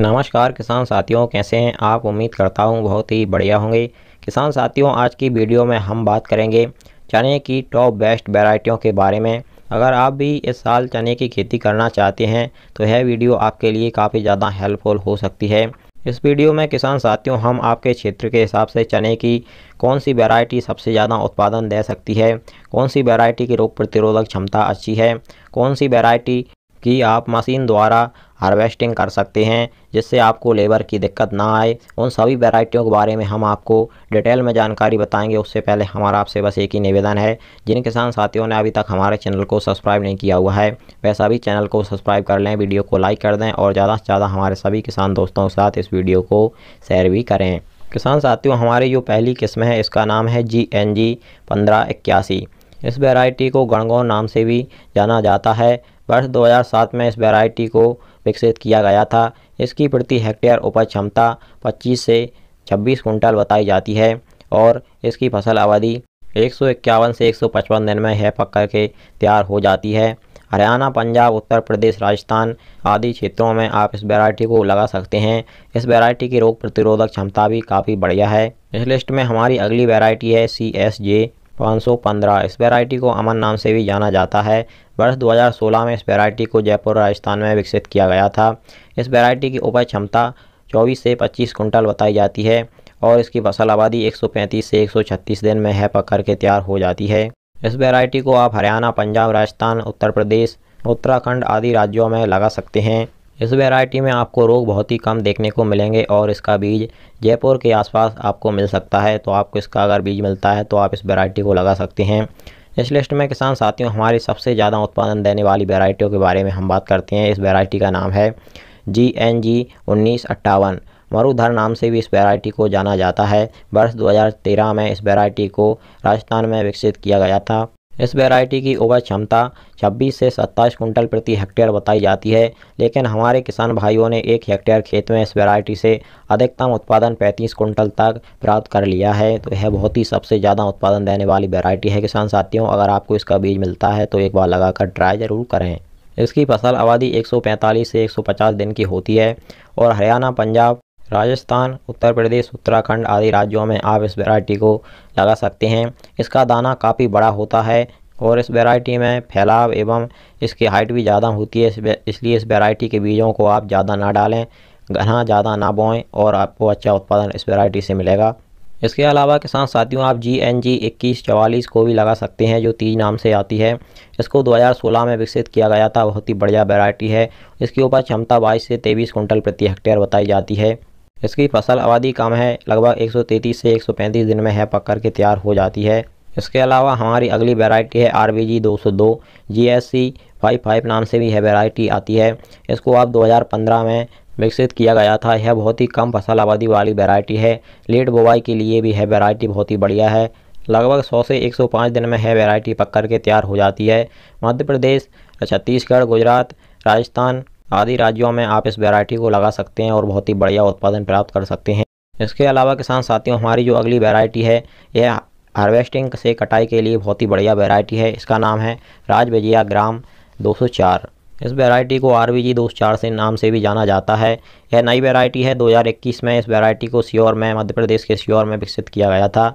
नमस्कार किसान साथियों कैसे हैं आप उम्मीद करता हूं बहुत ही बढ़िया होंगे किसान साथियों आज की वीडियो में हम बात करेंगे चने की टॉप बेस्ट वेराइटियों के बारे में अगर आप भी इस साल चने की खेती करना चाहते हैं तो यह वीडियो आपके लिए काफ़ी ज़्यादा हेल्पफुल हो सकती है इस वीडियो में किसान साथियों हम आपके क्षेत्र के हिसाब से चने की कौन सी वैरायटी सबसे ज़्यादा उत्पादन दे सकती है कौन सी वैरायटी की रोग प्रतिरोधक क्षमता अच्छी है कौन सी वैरायटी कि आप मशीन द्वारा हार्वेस्टिंग कर सकते हैं जिससे आपको लेबर की दिक्कत ना आए उन सभी वेराइटियों के बारे में हम आपको डिटेल में जानकारी बताएंगे उससे पहले हमारा आपसे बस एक ही निवेदन है जिन किसान साथियों ने अभी तक हमारे चैनल को सब्सक्राइब नहीं किया हुआ है वह सभी चैनल को सब्सक्राइब कर लें वीडियो को लाइक कर दें और ज़्यादा से ज़्यादा हमारे सभी किसान दोस्तों के साथ इस वीडियो को शेयर भी करें किसान साथियों हमारी जो पहली किस्म है इसका नाम है जी एन जी पंद्रह इक्यासी इस वैरायटी को गणगौर नाम से भी जाना जाता है वर्ष 2007 में इस वैरायटी को विकसित किया गया था इसकी प्रति हेक्टेयर उपज क्षमता 25 से 26 कुंटल बताई जाती है और इसकी फसल अवधि एक से एक दिन में है पक के तैयार हो जाती है हरियाणा पंजाब उत्तर प्रदेश राजस्थान आदि क्षेत्रों में आप इस वैरायटी को लगा सकते हैं इस वैरायटी की रोग प्रतिरोधक क्षमता भी काफ़ी बढ़िया है इस लिस्ट में हमारी अगली वैरायटी है सी एस जे 515 इस वेराइटी को अमन नाम से भी जाना जाता है वर्ष 2016 में इस वेराइटी को जयपुर राजस्थान में विकसित किया गया था इस वेराइटी की उपज क्षमता 24 से 25 कुंटल बताई जाती है और इसकी फसल आबादी 135 से 136 दिन में है पकड़ के तैयार हो जाती है इस वेराइटी को आप हरियाणा पंजाब राजस्थान उत्तर प्रदेश उत्तराखंड आदि राज्यों में लगा सकते हैं इस वैरायटी में आपको रोग बहुत ही कम देखने को मिलेंगे और इसका बीज जयपुर के आसपास आपको मिल सकता है तो आपको इसका अगर बीज मिलता है तो आप इस वैरायटी को लगा सकते हैं इस लिस्ट में किसान साथियों हमारी सबसे ज़्यादा उत्पादन देने वाली वैरायटियों के बारे में हम बात करते हैं इस वैरायटी का नाम है जी एन जी उन्नीस अट्ठावन मरुधर नाम से भी इस वैरायटी को जाना जाता है वर्ष 2013 में इस वैरायटी को राजस्थान में विकसित किया गया था इस वैरायटी की उपज क्षमता 26 से 27 कुंटल प्रति हेक्टेयर बताई जाती है लेकिन हमारे किसान भाइयों ने एक हेक्टेयर खेत में इस वैरायटी से अधिकतम उत्पादन 35 कुंटल तक प्राप्त कर लिया है तो यह बहुत ही सबसे ज़्यादा उत्पादन देने वाली वैरायटी है किसान साथियों अगर आपको इसका बीज मिलता है तो एक बार लगाकर ट्राई ज़रूर करें इसकी फसल आबादी एक से एक दिन की होती है और हरियाणा पंजाब राजस्थान उत्तर प्रदेश उत्तराखंड आदि राज्यों में आप इस वैरायटी को लगा सकते हैं इसका दाना काफ़ी बड़ा होता है और इस वैरायटी में फैलाव एवं इसकी हाइट भी ज़्यादा होती है इसलिए इस वैरायटी के बीजों को आप ज़्यादा ना डालें घना ज़्यादा ना बोएं और आपको अच्छा उत्पादन इस वैरायटी से मिलेगा इसके अलावा किसान साथियों आप जी एन जी इक्कीस चवालीस को भी लगा सकते हैं जो तीज नाम से आती है इसको 2016 में विकसित किया गया था बहुत ही बढ़िया वैरायटी है इसके ऊपर क्षमता बाईस से तेईस कुंटल प्रति हेक्टेयर बताई जाती है इसकी फसल आबादी कम है लगभग 133 से 135 दिन में है पक के तैयार हो जाती है इसके अलावा हमारी अगली वेराइटी है आर बी जी दो सौ दो G S C five five नाम से भी यह वैरायटी आती है इसको आप 2015 में विकसित किया गया था यह बहुत ही कम फसल आबादी वाली वैरायटी है लेट बुवाई के लिए भी यह वैरायटी बहुत ही बढ़िया है लगभग 100 से 105 दिन में यह वैरायटी पक कर के तैयार हो जाती है मध्य प्रदेश छत्तीसगढ़ गुजरात राजस्थान आदि राज्यों में आप इस वैरायटी को लगा सकते हैं और बहुत ही बढ़िया उत्पादन प्राप्त कर सकते हैं इसके अलावा किसान साथियों हमारी जो अगली वैरायटी है यह हार्वेस्टिंग से कटाई के लिए बहुत ही बढ़िया वैरायटी है इसका नाम है राजविजया ग्राम दो इस वैरायटी को आर वी जी दो चार से नाम से भी जाना जाता है यह नई वेरायटी है 2021 में इस वैरायटी को सियोर में मध्य प्रदेश के सियोर में विकसित किया गया था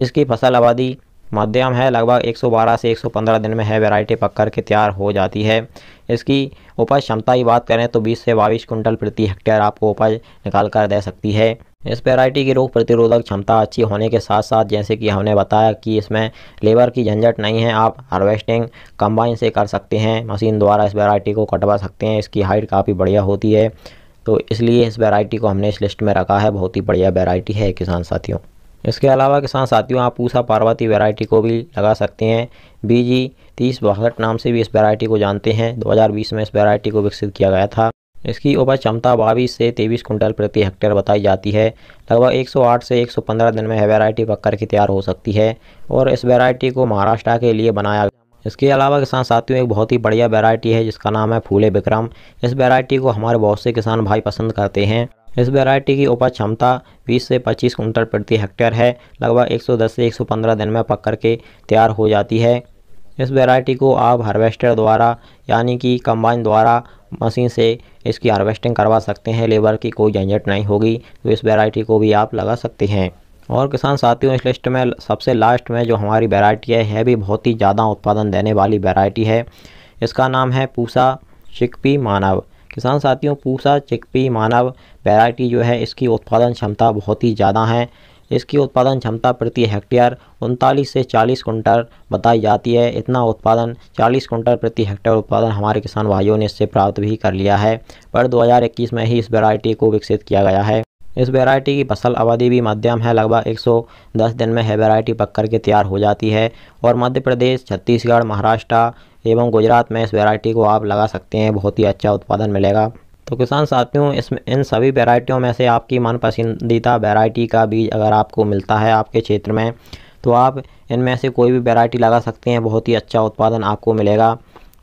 इसकी फसल आबादी मध्यम है लगभग 112 से 115 दिन में है वैरायटी पककर के तैयार हो जाती है इसकी उपज क्षमता की बात करें तो 20 से बाईस कुंटल प्रति हेक्टेयर आपको उपज निकाल कर दे सकती है इस वैरायटी की रोग प्रतिरोधक क्षमता अच्छी होने के साथ साथ जैसे कि हमने बताया कि इसमें लेबर की झंझट नहीं है आप हार्वेस्टिंग कंबाइन से कर सकते हैं मशीन द्वारा इस वैरायटी को कटवा सकते हैं इसकी हाइट काफ़ी बढ़िया होती है तो इसलिए इस वेरायटी को हमने इस लिस्ट में रखा है बहुत ही बढ़िया वेराइटी है किसान साथियों इसके अलावा किसान साथियों आप पूसा पार्वती वैरायटी को भी लगा सकते हैं बीजी तीस बासठ नाम से भी इस वैरायटी को जानते हैं 2020 में इस वैरायटी को विकसित किया गया था इसकी उपज क्षमता बाईस से तेईस कुंटल प्रति हेक्टेयर बताई जाती है लगभग 108 से 115 दिन में यह वैरायटी पक कर के तैयार हो सकती है और इस वैरायटी को महाराष्ट्र के लिए बनाया गया इसके अलावा किसान साथियों एक बहुत ही बढ़िया वैरायटी है जिसका नाम है फूले विक्रम इस वैरायटी को हमारे बहुत से किसान भाई पसंद करते हैं इस वैरायटी की उपज क्षमता 20 से 25 कुंटल प्रति हेक्टेयर है लगभग 110 से 115 दिन में पक कर के तैयार हो जाती है इस वैरायटी को आप हार्वेस्टर द्वारा यानी कि कंबाइन द्वारा मशीन से इसकी हार्वेस्टिंग करवा सकते हैं लेबर की कोई झंझट नहीं होगी तो इस वैरायटी को भी आप लगा सकते हैं और किसान साथियों इस लिस्ट में सबसे लास्ट में जो हमारी वैरायटी है, यह भी बहुत ही ज़्यादा उत्पादन देने वाली वैरायटी है इसका नाम है पूसा शिकपी मानव किसान साथियों पूसा चिकपी मानव वैरायटी जो है इसकी उत्पादन क्षमता बहुत ही ज़्यादा है इसकी उत्पादन क्षमता प्रति हेक्टेयर उनतालीस से 40 कुंटल बताई जाती है इतना उत्पादन 40 कुंटल प्रति हेक्टेयर उत्पादन हमारे किसान भाइयों ने इससे प्राप्त भी कर लिया है पर 2021 में ही इस वैरायटी को विकसित किया गया है इस वैरायटी की फसल अवधि भी मध्यम है लगभग 110 दिन में है वैरायटी पक कर के तैयार हो जाती है और मध्य प्रदेश छत्तीसगढ़ महाराष्ट्र एवं गुजरात में इस वैरायटी को आप लगा सकते हैं बहुत ही अच्छा उत्पादन मिलेगा तो किसान साथियों इसमें इन सभी वैरायटियों में से आपकी मन पसंदीदा वैरायटी का बीज अगर आपको मिलता है आपके क्षेत्र में तो आप इनमें से कोई भी वैरायटी लगा सकते हैं बहुत ही अच्छा उत्पादन आपको मिलेगा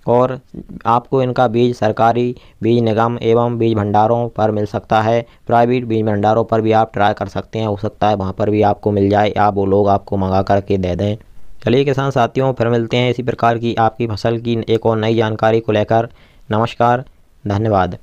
और आपको इनका बीज सरकारी बीज निगम एवं बीज भंडारों पर मिल सकता है प्राइवेट बीज भंडारों पर भी आप ट्राई कर सकते हैं हो सकता है वहाँ पर भी आपको मिल जाए आप वो लोग आपको मंगा करके दे दें चलिए किसान साथियों फिर मिलते हैं इसी प्रकार की आपकी फसल की एक और नई जानकारी को लेकर नमस्कार धन्यवाद